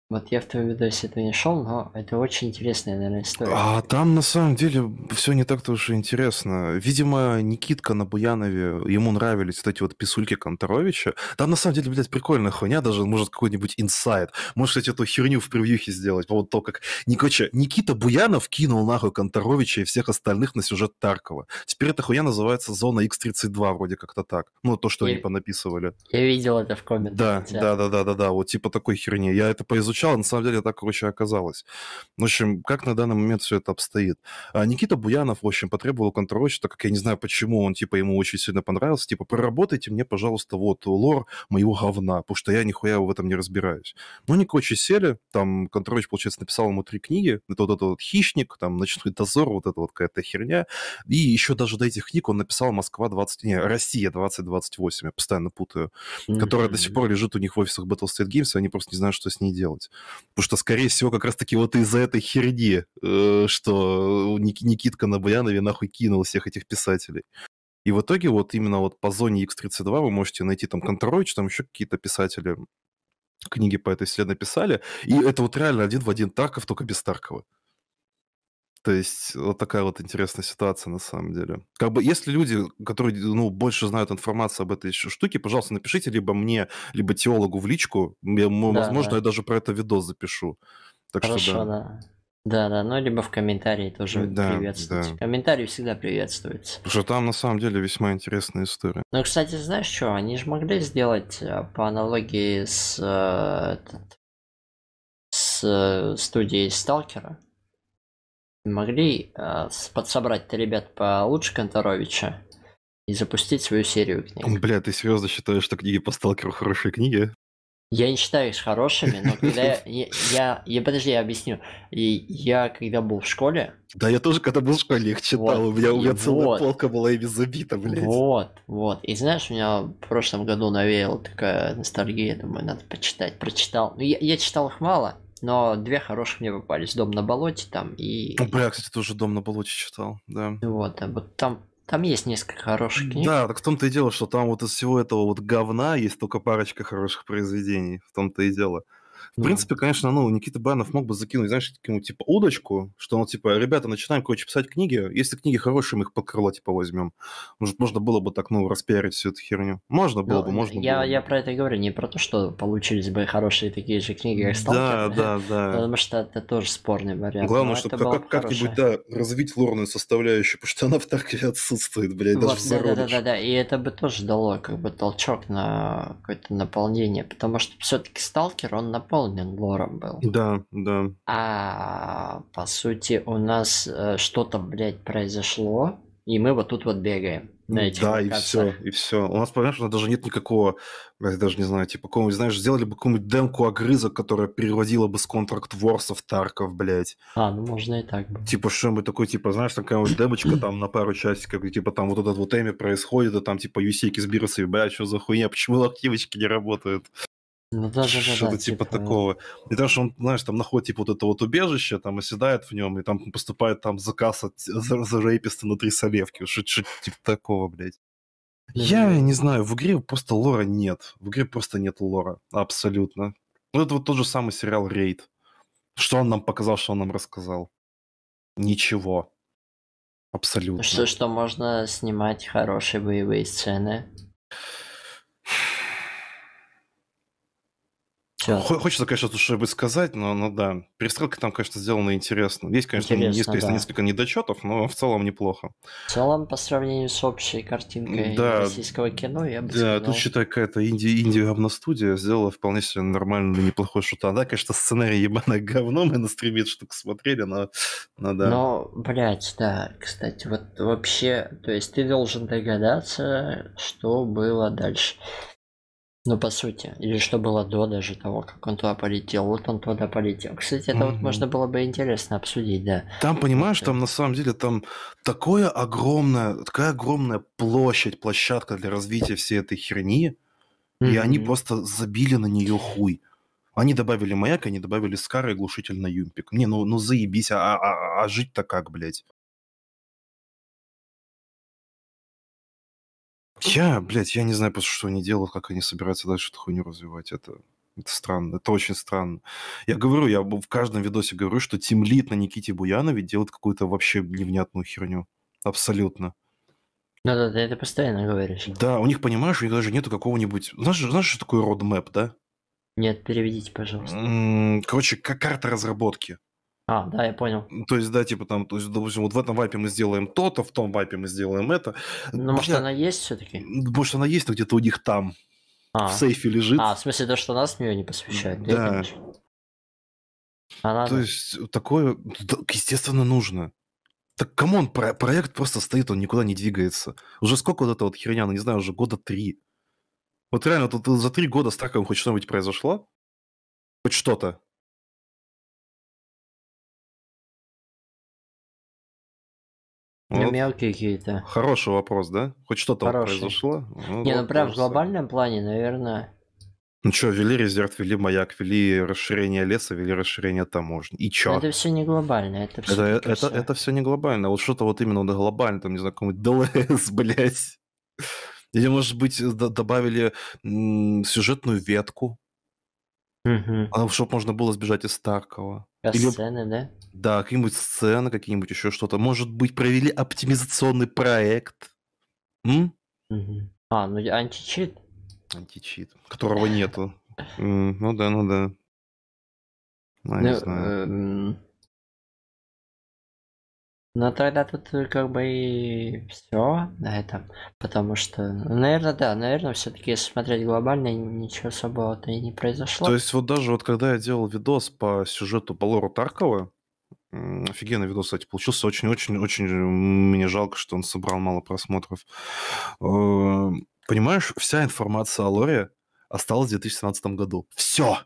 Вот я в твой видос этого не шел, но это очень интересная, наверное, история. А там на самом деле все не так-то уж и интересно. Видимо, Никитка на Буянове, ему нравились вот эти вот писульки Конторовича. Там на самом деле, блядь, прикольная хуйня, даже может какой-нибудь инсайт. Может, кстати, эту херню в превьюхе сделать. Вот то, как... Короче, Никита Буянов кинул нахуй Конторовича и всех остальных на сюжет Таркова. Теперь эта хуйня называется «Зона X32», вроде как-то так. Ну, то, что я... они понаписывали. Я видел это в комментах. Да, да, да, да, да, да, вот типа такой херни. Я это поизучал прозвучало, на самом деле так, короче, оказалось. В общем, как на данный момент все это обстоит. А Никита Буянов, в общем, потребовал контрольщика, так как я не знаю почему, он, типа, ему очень сильно понравился, типа, проработайте мне, пожалуйста, вот лор моего говна, потому что я нихуя в этом не разбираюсь. Ну, они, короче, сели, там контрольщик, получается, написал ему три книги, это вот этот вот «Хищник», там «Ночной дозор», вот эта вот какая-то херня, и еще даже до этих книг он написал «Москва 20...» Не, «Россия 2028», я постоянно путаю, которая до сих пор лежит у них в офисах Battle State Games, и они просто не знают, что с ней делать есть. Потому что, скорее всего, как раз-таки вот из-за этой херни, э, что Ник- Никитка на Буянове нахуй кинул всех этих писателей. И в итоге вот именно вот по зоне X32 вы можете найти там Конторович, там еще какие-то писатели книги по этой вселенной писали. И это вот реально один в один Тарков, только без Таркова. То есть вот такая вот интересная ситуация на самом деле. Как бы если люди, которые ну, больше знают информацию об этой штуке, пожалуйста, напишите либо мне, либо теологу в личку. Я, да, возможно, да. я даже про это видос запишу. Так Хорошо, что, да. да. Да, да, ну либо в комментарии тоже да, приветствуйте. Да. Комментарии всегда приветствуются. Потому что там на самом деле весьма интересная история. Ну, кстати, знаешь что, они же могли сделать э, по аналогии с, э, этот, с э, студией Сталкера могли э, подсобрать ребят получше Конторовича и запустить свою серию книг. Бля, ты серьезно считаешь, что книги по сталкеру хорошие книги? Я не считаю их хорошими, но когда я, я, я, Подожди, я объясню. И я когда был в школе... Да, я тоже когда был в школе их читал. Вот, у меня, у меня вот, целая полка была ими забита, блядь. Вот, вот. И знаешь, у меня в прошлом году навеяла такая ностальгия. Думаю, надо почитать. Прочитал. Ну, я, я читал их мало. Но две хороших мне попались. Дом на болоте там и... Ну, бля, кстати, тоже Дом на болоте читал, да. Вот, а вот там там есть несколько хороших книг. Да, так в том-то и дело, что там вот из всего этого вот говна есть только парочка хороших произведений. В том-то и дело. В ну принципе, конечно, ну, Никита Банов мог бы закинуть, знаешь, такую, типа, удочку, что, ну, типа, ребята, начинаем, короче, писать книги, если книги хорошие, мы их под крыло, типа, возьмем. Может, можно было бы так, ну, распиарить всю эту херню. Можно было ну, бы, можно я, было. Я про это говорю, не про то, что получились бы хорошие такие же книги, как Сталкер. Да, да, да. Потому что это тоже спорный вариант. Главное, чтобы как- как-нибудь, да, развить лорную составляющую, потому что она в тарке отсутствует, блядь, даже в зародыш. да, да, да, да, и это бы тоже дало как бы толчок на какое-то наполнение, потому что все-таки Сталкер, он на наполнен лором был. Да, да. А по сути у нас э, что-то, блядь, произошло, и мы вот тут вот бегаем. На этих да, и все, и все. У нас, понимаешь, у нас даже нет никакого, я даже не знаю, типа, какого знаешь, сделали бы какую-нибудь демку огрызок, которая переводила бы с контракт ворсов Тарков, блядь. А, ну можно и так. Типа, что-нибудь такое, типа, знаешь, такая вот демочка там на пару часиков, и, типа, там вот этот вот Эми происходит, а там, типа, юсейки с бирусами, бля, что за хуйня, почему локтивочки не работают? Ну, да, да, да, Что-то да, типа, типа такого. И даже он, знаешь, там находит типа вот это вот убежище, там оседает в нем, и там поступает там заказ от, э, за, за рейписта внутри солевки. Что-то типа такого, блядь. Я не знаю, в игре просто лора нет. В игре просто нет лора. Абсолютно. Вот это вот тот же самый сериал Рейд. Что он нам показал, что он нам рассказал? Ничего. Абсолютно. Что, что можно снимать хорошие боевые сцены? Все. Хочется, конечно, тут что-нибудь сказать, но, но да. Перестрелка там, конечно, сделана интересно. Есть, конечно, интересно, несколько, да. несколько недочетов, но в целом неплохо. В целом, по сравнению с общей картинкой да, российского кино, я бы Да, сказал... тут, считай, какая-то инди инди студия сделала вполне себе нормальный, неплохой шут. А да, конечно, сценарий ебаное говно, мы на стриме штук смотрели, но, но да. Но, блядь, да, кстати, вот вообще, то есть ты должен догадаться, что было дальше. Ну, по сути. Или что было до даже того, как он туда полетел. Вот он туда полетел. Кстати, это mm вот можно было бы интересно обсудить, да. Там, понимаешь, это... там на самом деле там такое огромное, такая огромная площадь, площадка для развития всей этой херни. mm И они просто забили на нее хуй. Они добавили маяк, они добавили скары и глушитель на юмпик. Не, ну, ну заебись, а, а, а, а жить-то как, блядь? Я, блядь, я не знаю просто, что они делают, как они собираются дальше эту хуйню развивать. Это, это странно, это очень странно. Я говорю, я в каждом видосе говорю, что Тим Лит на Никите Буянове делает какую-то вообще невнятную херню. Абсолютно. Ну да, ты это постоянно говоришь. Да, у них, понимаешь, у них даже нету какого-нибудь... Знаешь, знаешь, что такое roadmap, да? Нет, переведите, пожалуйста. Короче, как карта разработки. А, да, я понял. То есть, да, типа там, то есть, допустим, вот в этом вайпе мы сделаем то-то, в том вайпе мы сделаем это. Ну, может, она есть все-таки? Может, она есть, но а где-то у них там а. в сейфе лежит. А, в смысле, то, что нас в нее не посвящают? Да. Она... То есть, такое, естественно, нужно. Так, камон, про- проект просто стоит, он никуда не двигается. Уже сколько вот эта вот херня, ну, не знаю, уже года три. Вот реально, тут за три года с Тарковым хоть что-нибудь произошло? Хоть что-то? Ну, мелкие какие-то. Хороший вопрос, да? Хоть что-то произошло? Ну, не, ну прям в глобальном плане, наверное. Ну что, вели резерв, вели маяк, вели расширение леса, вели расширение таможни. И чё? это все не глобально, это все. Это, это, все. это все не глобально. Вот что-то вот именно глобально, там, не знаю, какой-нибудь ДЛС, блядь. Или, может быть, добавили сюжетную ветку Угу. А, чтобы можно было сбежать из Таркова. А Или... сцены, да? Да, какие-нибудь сцены, какие-нибудь еще что-то. Может быть, провели оптимизационный проект. М? Угу. А, ну античит. Античит, которого нету. Ну да, ну да. А, ну, не знаю. Э, но ну, тогда тут э, как бы и все на этом. Потому что, ну, наверное, да, наверное, все-таки смотреть глобально ничего особого-то и не произошло. То есть вот даже вот когда я делал видос по сюжету по лору Таркова, офигенный видос, кстати, получился очень-очень-очень, мне жалко, что он собрал мало просмотров. Э, понимаешь, вся информация о лоре осталась в 2017 году. Все!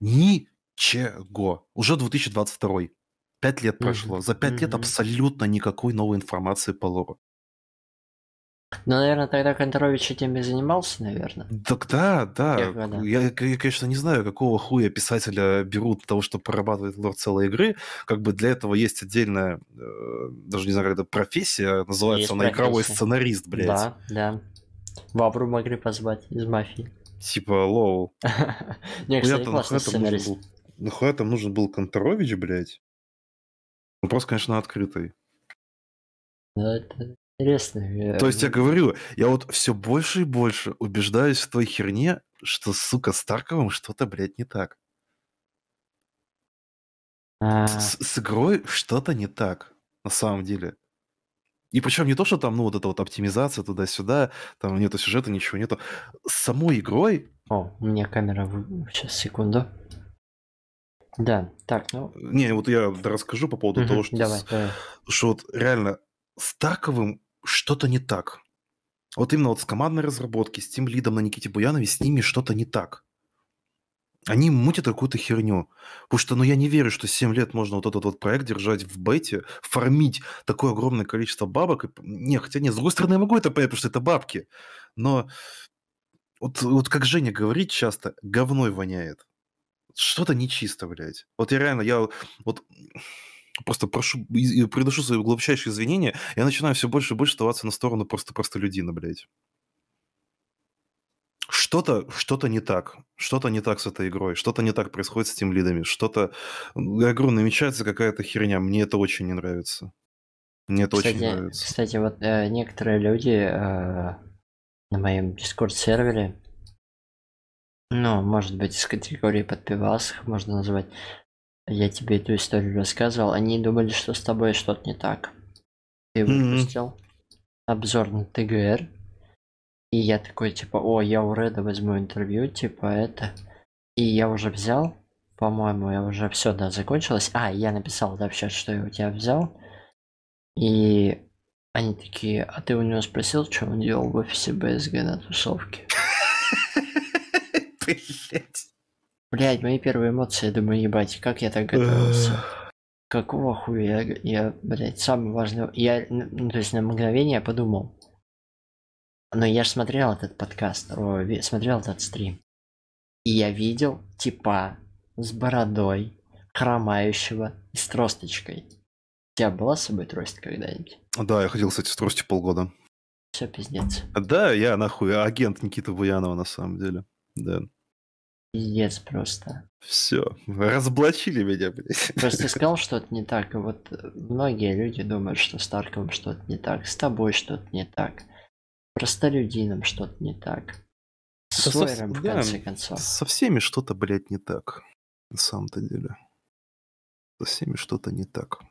Ничего. Уже 2022. Пять лет прошло. За пять mm-hmm. лет абсолютно никакой новой информации по лору. Ну, наверное, тогда Контрович этим и занимался, наверное. Так да, да. Я, я, конечно, не знаю, какого хуя писателя берут для того, чтобы прорабатывать лор целой игры. Как бы для этого есть отдельная, э, даже не знаю, как это профессия, называется она игровой сценарист, блядь. Да, да. Вабру могли позвать из мафии. Типа, лоу. Не, кстати, классный сценарист. Нахуя там нужен был Конторович, блядь? Вопрос, ну, конечно, открытый. Ну, это интересно. То есть я говорю, я вот все больше и больше убеждаюсь в той херне, что, сука, с Тарковым что-то, блядь, не так. А... С, с игрой что-то не так, на самом деле. И причем не то, что там, ну, вот эта вот оптимизация туда-сюда, там нету сюжета, ничего нету. С самой игрой... О, у меня камера... Сейчас, секунду. Да, так, ну... Не, вот я расскажу по поводу того, что, давай, давай. что вот реально с Таковым что-то не так. Вот именно вот с командной разработки, с тем лидом на Никите Буянове, с ними что-то не так. Они мутят какую-то херню. Потому что, ну, я не верю, что 7 лет можно вот этот вот проект держать в бете, фармить такое огромное количество бабок. Не, хотя нет, с другой стороны, я могу это понять, потому что это бабки. Но вот, вот как Женя говорит часто, говной воняет что-то нечисто, блядь. Вот я реально, я вот просто прошу, приношу свои глубочайшие извинения, я начинаю все больше и больше оставаться на сторону просто просто людей, на блядь. Что-то что то не так. Что-то не так с этой игрой. Что-то не так происходит с тем лидами. Что-то, я говорю, намечается какая-то херня. Мне это очень не нравится. Мне это кстати, очень нравится. Кстати, вот э, некоторые люди э, на моем Discord-сервере ну, может быть, из категории подпевалских можно назвать. Я тебе эту историю рассказывал. Они думали, что с тобой что-то не так. Ты выпустил mm-hmm. обзор на ТГР. И я такой, типа, о, я у Реда возьму интервью, типа, это. И я уже взял, по-моему, я уже все, да, закончилось. А, я написал, да, что я у тебя взял. И они такие, а ты у него спросил, что он делал в офисе БСГ на тусовке? блядь. Блядь, мои первые эмоции, я думаю, ебать, как я так готовился. Какого хуя я, я, блядь, самое важное, я, ну, то есть на мгновение я подумал. Но я же смотрел этот подкаст, о, смотрел этот стрим. И я видел типа с бородой, хромающего и с тросточкой. У тебя была с собой трость когда-нибудь? Да, я ходил, кстати, с тростью полгода. Все пиздец. Да, я нахуй агент Никиты Буянова на самом деле. Да. Пиздец просто. Все, разоблачили меня, блядь. Просто сказал что-то не так, и вот многие люди думают, что с Тарком что-то не так, с тобой что-то не так, простолюдином что-то не так, с да Сойером, со, в конце да, концов. Со всеми что-то, блядь, не так, на самом-то деле. Со всеми что-то не так.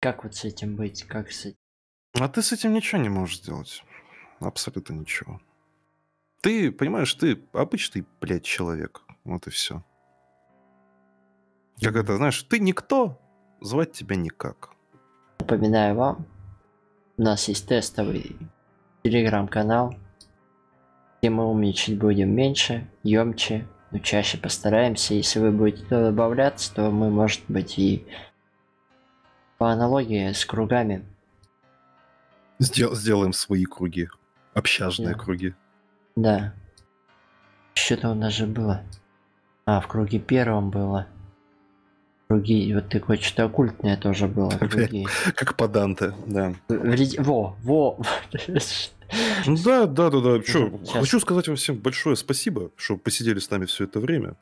Как вот с этим быть, как с этим? А ты с этим ничего не можешь сделать. Абсолютно ничего. Ты, понимаешь, ты обычный, блядь, человек. Вот и все. Как это, знаешь, ты никто, звать тебя никак. Напоминаю вам, у нас есть тестовый телеграм-канал, где мы уменьшить будем меньше, емче, но чаще постараемся. Если вы будете туда добавляться, то мы, может быть, и по аналогии с кругами. Сдел- сделаем свои круги, общажные да. круги. Да. Что-то у нас же было. А, в круге первом было. Круги, вот такое что-то оккультное тоже было. Как по Данте, да. Во, во. Ну да, да, да, да. хочу сказать вам всем большое спасибо, что посидели с нами все это время.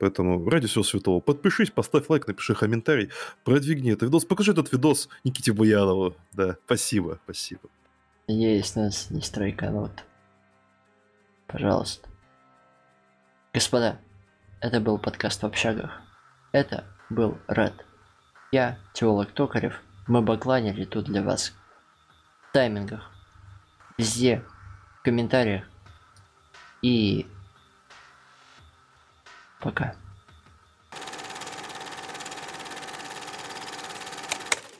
Поэтому ради всего святого, подпишись, поставь лайк, напиши комментарий, продвигни этот видос, покажи этот видос Никите Буянову. Да, спасибо, спасибо. Есть у нас есть тройка, ну вот. Пожалуйста. Господа, это был подкаст в общагах. Это был Ред. Я, теолог Токарев, мы бакланили тут для вас. В таймингах. Везде. В комментариях. И... Пока.